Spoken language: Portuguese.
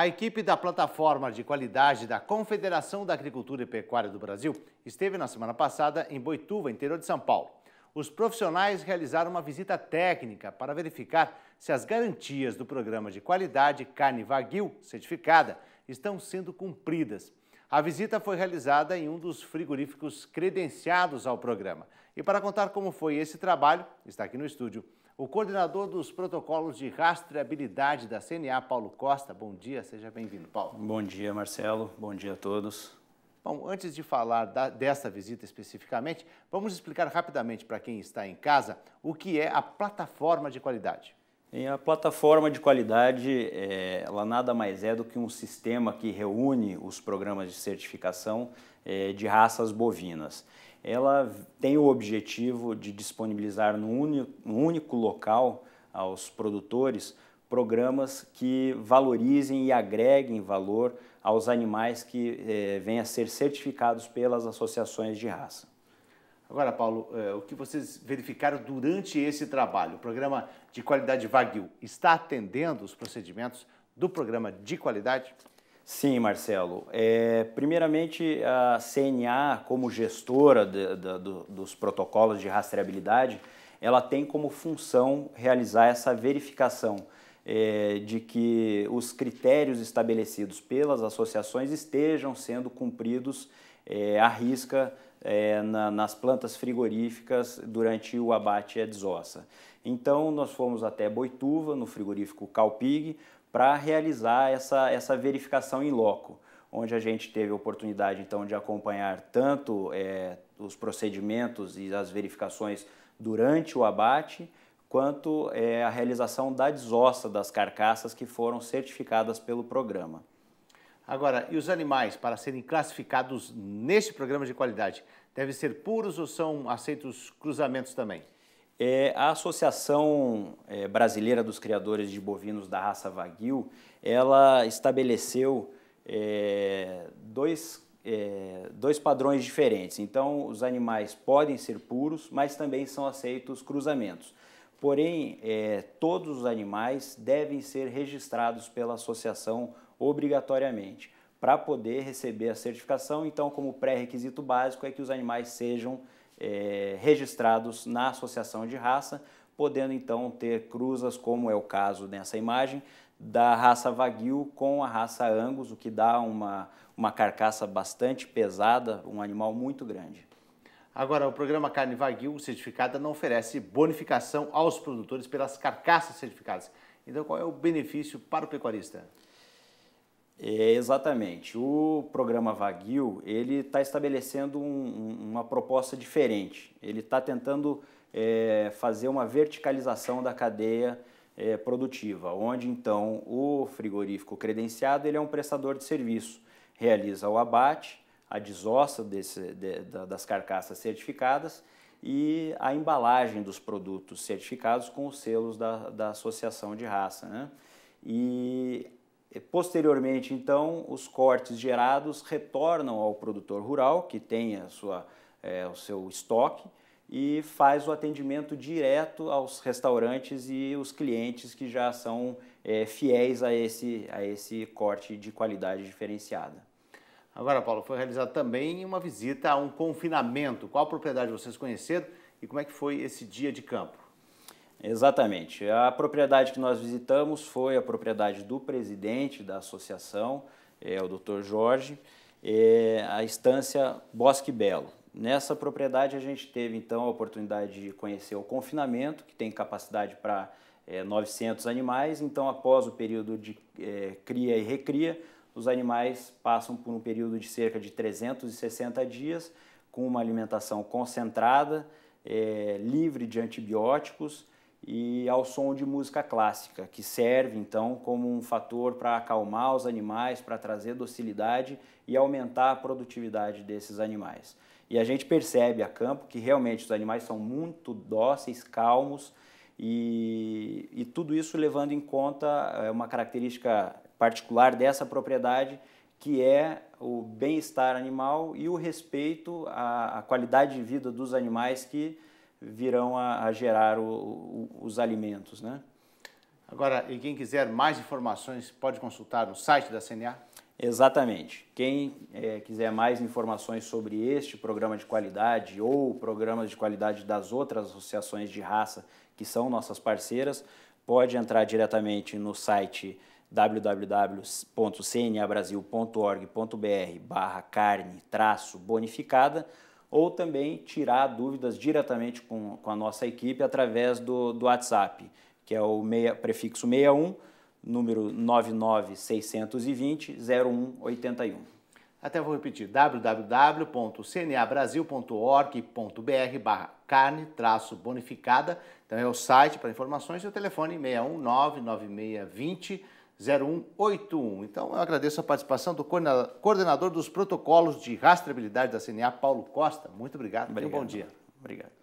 A equipe da plataforma de qualidade da Confederação da Agricultura e Pecuária do Brasil esteve na semana passada em Boituva, interior de São Paulo. Os profissionais realizaram uma visita técnica para verificar se as garantias do programa de qualidade carne vaguio certificada estão sendo cumpridas a visita foi realizada em um dos frigoríficos credenciados ao programa. E para contar como foi esse trabalho, está aqui no estúdio o coordenador dos protocolos de rastreabilidade da CNA, Paulo Costa. Bom dia, seja bem-vindo, Paulo. Bom dia, Marcelo. Bom dia a todos. Bom, antes de falar da, dessa visita especificamente, vamos explicar rapidamente para quem está em casa o que é a plataforma de qualidade. E a plataforma de qualidade, eh, ela nada mais é do que um sistema que reúne os programas de certificação eh, de raças bovinas. Ela tem o objetivo de disponibilizar num único local aos produtores programas que valorizem e agreguem valor aos animais que eh, venham a ser certificados pelas associações de raça. Agora, Paulo, é, o que vocês verificaram durante esse trabalho? O programa de qualidade Vaguio está atendendo os procedimentos do programa de qualidade? Sim, Marcelo. É, primeiramente, a CNA, como gestora de, de, do, dos protocolos de rastreabilidade, ela tem como função realizar essa verificação é, de que os critérios estabelecidos pelas associações estejam sendo cumpridos é, à risca é, na, nas plantas frigoríficas durante o abate e desossa. Então, nós fomos até Boituva, no frigorífico Calpig, para realizar essa, essa verificação em loco, onde a gente teve a oportunidade, então, de acompanhar tanto é, os procedimentos e as verificações durante o abate, quanto é, a realização da desossa das carcaças que foram certificadas pelo programa. Agora, e os animais, para serem classificados neste programa de qualidade, devem ser puros ou são aceitos cruzamentos também? É, a Associação é, Brasileira dos Criadores de Bovinos da raça Wagyu, ela estabeleceu é, dois, é, dois padrões diferentes. Então, os animais podem ser puros, mas também são aceitos cruzamentos. Porém, é, todos os animais devem ser registrados pela associação obrigatoriamente para poder receber a certificação. Então, como pré-requisito básico é que os animais sejam é, registrados na associação de raça, podendo então ter cruzas, como é o caso nessa imagem, da raça Wagyu com a raça Angus, o que dá uma, uma carcaça bastante pesada, um animal muito grande. Agora, o programa Carne Vaguio certificada não oferece bonificação aos produtores pelas carcaças certificadas. Então, qual é o benefício para o pecuarista? É, exatamente. O programa Vaguio ele está estabelecendo um, uma proposta diferente. Ele está tentando é, fazer uma verticalização da cadeia é, produtiva, onde então o frigorífico credenciado ele é um prestador de serviço, realiza o abate a desossa desse, de, da, das carcaças certificadas e a embalagem dos produtos certificados com os selos da, da associação de raça. Né? E posteriormente, então, os cortes gerados retornam ao produtor rural, que tem a sua, é, o seu estoque, e faz o atendimento direto aos restaurantes e os clientes que já são é, fiéis a esse, a esse corte de qualidade diferenciada. Agora, Paulo, foi realizada também uma visita a um confinamento. Qual propriedade vocês conheceram e como é que foi esse dia de campo? Exatamente. A propriedade que nós visitamos foi a propriedade do presidente da associação, é, o Dr. Jorge, é, a estância Bosque Belo. Nessa propriedade a gente teve então a oportunidade de conhecer o confinamento, que tem capacidade para é, 900 animais, então após o período de é, cria e recria, os animais passam por um período de cerca de 360 dias com uma alimentação concentrada, é, livre de antibióticos e ao som de música clássica, que serve então como um fator para acalmar os animais, para trazer docilidade e aumentar a produtividade desses animais. E a gente percebe a campo que realmente os animais são muito dóceis, calmos e, e tudo isso levando em conta é, uma característica particular dessa propriedade, que é o bem-estar animal e o respeito à, à, qualidade de vida dos animais que virão a, a gerar o, o, os alimentos. Né? Agora, e quem quiser mais informações pode consultar o site da CNA? Exatamente. Quem é, quiser mais informações sobre este programa de qualidade ou programas de qualidade das outras associações de raça que são nossas parceiras, pode entrar diretamente no site www.cnabrasil.org.br barra carne traço bonificada ou também tirar dúvidas diretamente com, com a nossa equipe através do, do WhatsApp, que é o meia, prefixo 61, número 99620 0181. Até vou repetir, www.cnabrasil.org.br barra carne traço bonificada. Então é o site para informações e é o telefone 6199620 0181. Então, eu agradeço a participação do coordenador dos protocolos de rastreabilidade da CNA, Paulo Costa. Muito obrigado, obrigado. um bom dia. Obrigado.